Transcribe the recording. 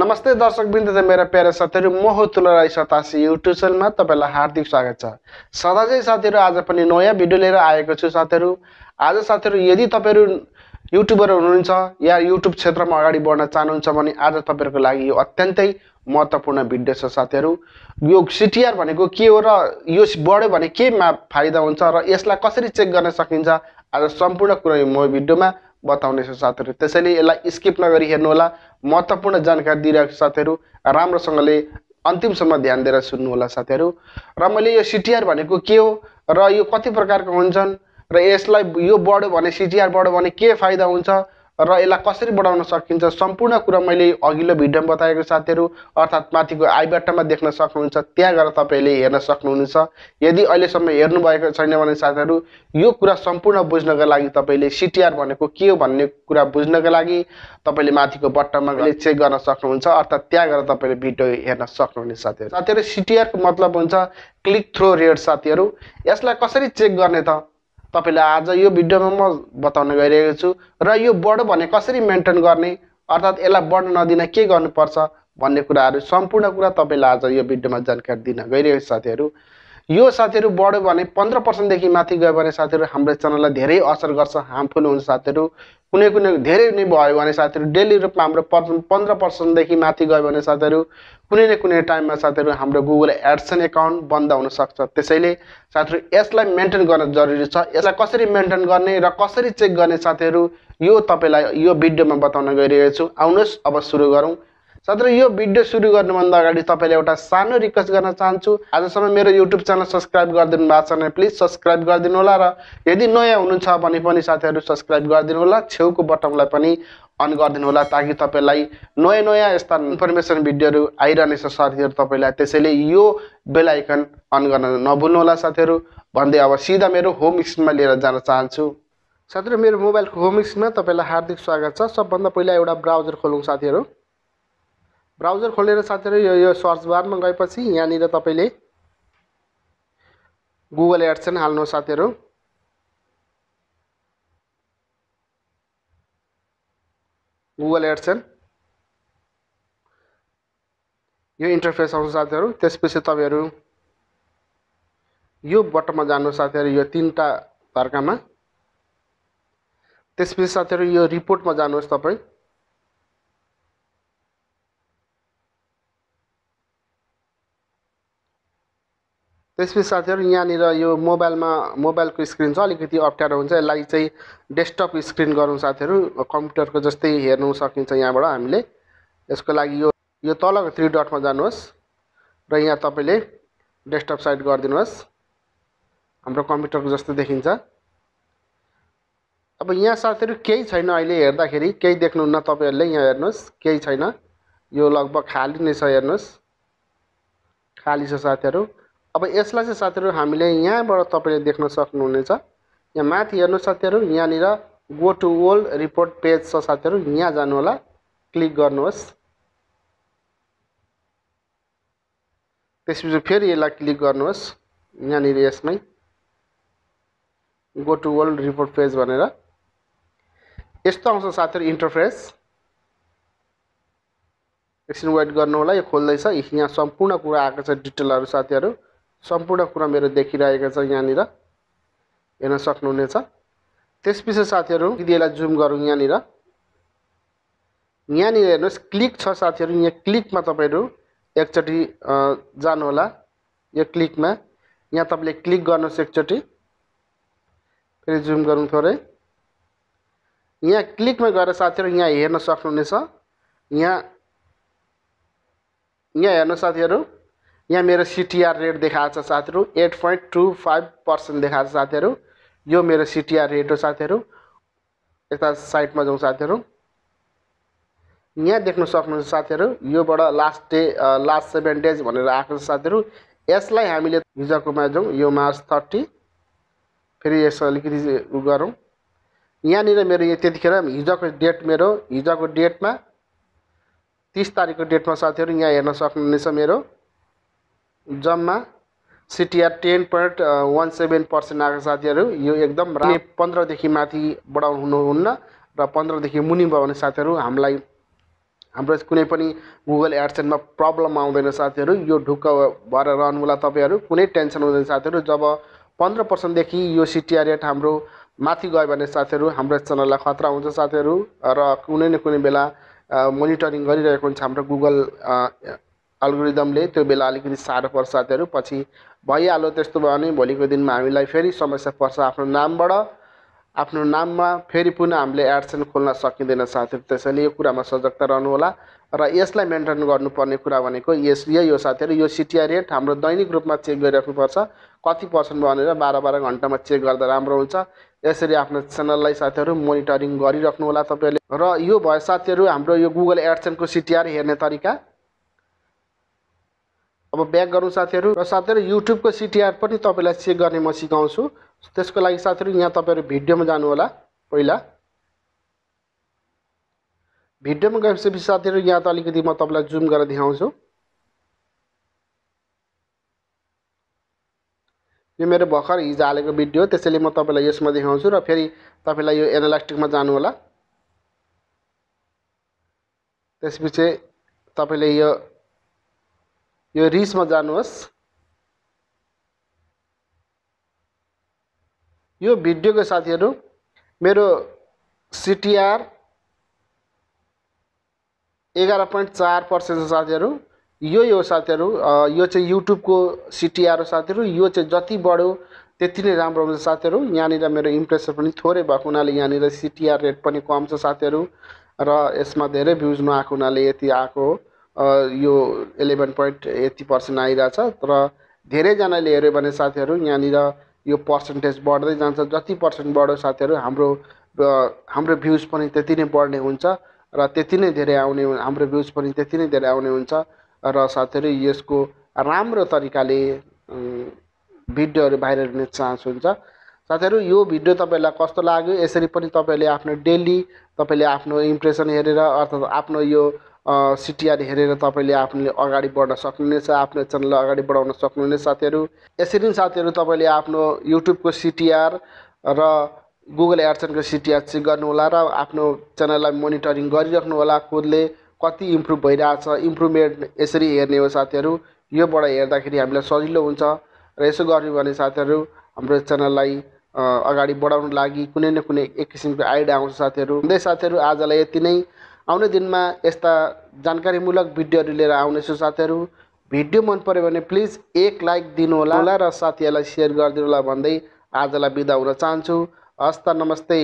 नमस्ते दर्शक बिन्दु त मेरो प्यारे साथीहरू म हो तुलराई सतासी युट्युब च्यानलमा तपाईँलाई हार्दिक स्वागत छ सदा चाहिँ साथीहरू आज पनि नयाँ भिडियो लिएर आएको छु साथीहरू आज साथीहरू यदि तपाईँहरू युट्युबर हुनुहुन्छ या युट्युब क्षेत्रमा अगाडि बढ्न चाहनुहुन्छ भने आज तपाईँहरूको लागि यो अत्यन्तै महत्त्वपूर्ण भिडियो छ साथीहरू यो सिटिआर भनेको के हो र यो बढ्यो भने केमा फाइदा हुन्छ र यसलाई कसरी चेक गर्न सकिन्छ आज सम्पूर्ण कुरा यो म भिडियोमा बताउनेछु साथीहरू त्यसैले यसलाई स्किप नगरी हेर्नुहोला महत्त्वपूर्ण जानकारी दिइरहेको साथीहरू राम्रोसँगले अन्तिमसम्म ध्यान दिएर सुन्नुहोला साथीहरू र मैले यो सिटिआर भनेको के हो र यो कति प्रकारको हुन्छन् र यसलाई यो बढ्यो भने सिटिआर बढ्यो भने के फाइदा हुन्छ र यसलाई कसरी बढाउन सकिन्छ सम्पूर्ण कुरा मैले अघिल्लो भिडियोमा बताएको साथीहरू अर्थात् माथिको आइबाटमा देख्न सक्नुहुन्छ त्यहाँ गएर तपाईँले हेर्न सक्नुहुनेछ यदि अहिलेसम्म हेर्नुभएको छैन भने साथीहरू यो कुरा सम्पूर्ण बुझ्नको लागि तपाईँले सिटिआर भनेको के हो भन्ने कुरा बुझ्नको लागि तपाईँले माथिको बट्टमा गएर चेक गर्न सक्नुहुन्छ अर्थात् त्यहाँ गएर तपाईँले भिडियो हेर्न सक्नुहुनेछ साथीहरू साथीहरू सिटिआरको मतलब हुन्छ क्लिक थ्रो रेट साथीहरू यसलाई कसरी चेक गर्ने त तपाईँलाई आज यो भिडियोमा म बताउन गइरहेको छु र यो बर्ड भने कसरी मेन्टेन गर्ने अर्थात् यसलाई बढ्न नदिन के गर्नुपर्छ भन्ने कुराहरू सम्पूर्ण कुरा तपाईँलाई आज यो भिडियोमा जानकारी दिन गइरहेको साथीहरू यो साथीहरू बढ्यो भने पन्ध्र पर्सेन्टदेखि माथि गयो भने साथीहरू हाम्रो च्यानललाई धेरै असर गर्छ हार्मफुल हुन्छ साथीहरू कुनै कुनै धेरै नै भयो भने साथीहरू डेली रूपमा हाम्रो पन्ध्र पर्सेन्टदेखि माथि गयो भने साथीहरू कुनै न कुनै टाइममा साथीहरू हाम्रो गुगल एडसन एकाउन्ट बन्द हुनसक्छ त्यसैले साथीहरू यसलाई मेन्टेन गर्न जरुरी छ यसलाई कसरी मेन्टेन गर्ने र कसरी चेक गर्ने साथीहरू यो तपाईँलाई यो भिडियोमा बताउन गइरहेको छु आउनुहोस् अब सुरु गरौँ साथै यो भिडियो सुरु गर्नुभन्दा अगाडि तपाईँले एउटा सानो रिक्वेस्ट गर्न चाहन्छु आजसम्म मेरो युट्युब च्यानल सब्सक्राइब गरिदिनु भएको छ भने प्लिज सब्सक्राइब गरिदिनु होला र यदि नयाँ हुनुहुन्छ भने पनि साथीहरू सब्सक्राइब गरिदिनु होला छेउको बटनलाई पनि अन गरिदिनु होला ताकि तपाईँलाई नयाँ नयाँ यस्ता इन्फर्मेसन भिडियोहरू आइरहनेछ साथीहरू तपाईँलाई त्यसैले यो बेल आइकन अन गर्न नभुल्नु होला साथीहरू भन्दै अब सिधा मेरो होम स्क्रिनमा लिएर जान चाहन्छु साथीहरू मेरो मोबाइलको होम स्क्रिनमा तपाईँलाई हार्दिक स्वागत छ सबभन्दा पहिला एउटा ब्राउजर खोलौँ साथीहरू ब्राउजर खोलेर साथीहरू यो यो सर्च बारमा गएपछि यहाँनिर तपाईँले गुगल एड्सन हाल्नुहोस् साथीहरू गुगल एड्सन यो इन्टरफेस आउँछ साथीहरू त्यसपछि तपाईँहरू यो बटनमा जानु साथीहरू यो तिनवटा धर्कामा त्यसपछि साथीहरू यो रिपोर्टमा जानुहोस् तपाईँ त्यस साथीहरू यहाँनिर यो मोबाइलमा मोबाइलको स्क्रिन चाहिँ अलिकति अप्ठ्यारो हुन्छ यसलाई चाहिँ डेस्कटप स्क्रिन गरौँ साथीहरू कम्प्युटरको जस्तै हेर्नु सकिन्छ यहाँबाट हामीले यसको लागि यो यो तलको थ्री डटमा जानुहोस् र यहाँ तपाईँले डेस्कटप साइड गरिदिनुहोस् हाम्रो कम्प्युटरको जस्तो देखिन्छ अब यहाँ साथीहरू केही छैन अहिले हेर्दाखेरि केही देख्नुहुन्न तपाईँहरूले यहाँ हेर्नुहोस् केही छैन यो लगभग खाली नै छ हेर्नुहोस् खाली छ साथीहरू अब यसलाई चाहिँ साथीहरू हामीले यहाँबाट तपाईँले देख्न सक्नुहुनेछ यहाँ माथि हेर्नु साथीहरू यहाँनिर go to old report page छ साथीहरू यहाँ जानु होला क्लिक गर्नुहोस् त्यसपछि फेरि यसलाई क्लिक गर्नुहोस् यहाँनिर यसमै go to world report page भनेर यस्तो आउँछ साथीहरू इन्टरफेस एकछिन वेट गर्नु होला यो खोल्दैछ यहाँ सम्पूर्ण कुरा आएको छ डिटेलहरू साथीहरू सम्पूर्ण कुरा मेरो देखिरहेको छ यहाँनिर हेर्न सक्नुहुनेछ त्यस पछि साथीहरू दिदीलाई जुम गरौँ यहाँनिर यहाँनिर हेर्नुहोस् क्लिक छ साथीहरू यहाँ क्लिकमा तपाईँहरू एकचोटि जानुहोला यो क्लिकमा यहाँ तपाईँले क्लिक गर्नुहोस् एकचोटि फेरि जुम गरौँ थोरै यहाँ क्लिकमा गएर साथीहरू यहाँ हेर्न सक्नुहुनेछ यहाँ यहाँ हेर्नु साथीहरू यहाँ मेरो सिटिआर रेट देखाएको छ साथीहरू eight point two five percent देखाएको छ साथीहरू यो मेरो सिटिआर रेट हो साथीहरू यता साइडमा जाउँ साथीहरू यहाँ देख्न सक्नुहुन्छ साथीहरू योबाट last day last seven days भनेर आएको छ साथीहरू यसलाई हामीले हिजोकोमा जाउँ यो मार्च थर्टी फेरि यसो अलिकति गरौँ यहाँनिर मेरो यो त्यतिखेर हिजोको डेट मेरो हिजोको डेटमा तिस तारिकको डेटमा साथीहरू यहाँ हेर्न सक्नुहुनेछ मेरो जम्मा CTR ten point one seven percent आएको साथीहरू यो एकदम राम्रो पन्ध्रदेखि माथि बढाउनु हुनुहुन्न र पन्ध्रदेखि मुनि भयो भने साथीहरू हामीलाई हाम्रो कुनै पनि गुगल एडसेन्टमा प्रब्लम आउँदैन साथीहरू यो ढुक्क भएर होला तपाईँहरू कुनै टेन्सन हुँदैन साथीहरू जब पन्ध्र पर्सेन्टदेखि यो सिटिआर रेट हाम्रो माथि गयो भने साथीहरू हाम्रो च्यानललाई खतरा हुन्छ साथीहरू र कुनै न कुनै बेला मोनिटरिङ गरिरहेको हुन्छ हाम्रो गुगल अल्गोरिदमले त्यो बेला अलिकति साह्रो पर्छ साथीहरू पछि भइहाल्यो त्यस्तो भयो भने भोलिको दिनमा हामीलाई फेरि समस्या पर्छ आफ्नो नामबाट आफ्नो नाममा फेरि पुनः हामीले एडसन खोल्न सकिँदैन साथीहरू त्यसैले यो कुरामा सजगता रहनुहोला र यसलाई मेन्टेन गर्नुपर्ने कुरा भनेको यस यही हो साथीहरू यो सिटिआर रेट हाम्रो दैनिक रूपमा चेक गरिराख्नुपर्छ कति पर्सेन्ट भनेर बाह्र बाह्र घन्टामा चेक गर्दा राम्रो हुन्छ यसरी आफ्नो च्यानललाई साथीहरू मोनिटरिङ गरिराख्नुहोला तपाईँहरूले र यो भयो साथीहरू हाम्रो यो गुगल एडसनको सिटिआर हेर्ने तरिका अब ब्याक गरौँ साथीहरू र साथीहरू युट्युबको सिटिआर पनि तपाईँलाई चेक गर्ने म सिकाउँछु त्यसको लागि साथीहरू यहाँ तपाईँहरू भिडियोमा जानु होला पहिला भिडियोमा गएपछि साथीहरू यहाँ त अलिकति म तपाईँलाई जुम गरेर देखाउँछु यो मेरो भर्खर हिजो हालेको भिडियो त्यसैले म तपाईँलाई यसमा देखाउँछु र फेरि तपाईँलाई यो एनालास्टिकमा होला त्यसपछि तपाईँले यो यो रिसमा जानुहोस् यो भिडियोको साथीहरू मेरो सिटिआर एघार पोइन्ट चार पर्सेन्ट छ साथीहरू यो यो साथीहरू यो चाहिँ युट्युबको सिटिआर हो साथीहरू यो चाहिँ जति बढ्यो त्यति नै राम्रो हुन्छ साथीहरू यहाँनिर मेरो इम्प्रेसर पनि थोरै भएको हुनाले यहाँनिर सिटिआर रेट पनि कम छ साथीहरू र यसमा धेरै भ्युज नआएको हुनाले यति आएको हो यो इलेभेन पोइन्ट यति पर्सेन्ट आइरहेछ तर धेरैजनाले हेऱ्यो भने साथीहरू यहाँनिर यो पर्सेन्टेज बढ्दै जान्छ जति पर्सेन्ट बढ्यो साथीहरू हाम्रो हाम्रो भ्युज पनि त्यति नै बढ्ने हुन्छ र त्यति नै धेरै आउने हाम्रो भ्युज पनि त्यति नै धेरै आउने हुन्छ र साथीहरू यसको राम्रो तरिकाले भिडियोहरू भाइरल हुने चान्स हुन्छ साथीहरू यो भिडियो तपाईँलाई कस्तो लाग्यो यसरी पनि तपाईँले आफ्नो डेली तपाईँले आफ्नो इम्प्रेसन हेरेर अर्थात् आफ्नो यो सिटिआर हेरेर तपाईँले आफूले अगाडि बढ्न सक्नुहुनेछ आफ्नो च्यानललाई अगाडि बढाउन सक्नुहुनेछ साथीहरू यसरी नै साथीहरू तपाईँले आफ्नो युट्युबको सिटिआर र गुगल एडसनको सिटिआर चेक गर्नुहोला र आफ्नो च्यानललाई मोनिटरिङ होला कोदले कति इम्प्रुभ भइरहेछ इम्प्रुभमेन्ट यसरी हेर्ने हो साथीहरू योबाट हेर्दाखेरि हामीलाई सजिलो हुन्छ र यसो गर्यो भने साथीहरू हाम्रो च्यानललाई अगाडि बढाउनु लागि कुनै न कुनै एक किसिमको आइडिया आउँछ साथीहरू हुँदै साथीहरू आजलाई यति नै आउने दिनमा यस्ता जानकारीमूलक भिडियोहरू लिएर आउनेछु साथीहरू भिडियो मन पऱ्यो भने प्लिज एक लाइक दिनुहोला र साथीहरूलाई सेयर होला भन्दै आजलाई बिदा हुन चाहन्छु हस्त नमस्ते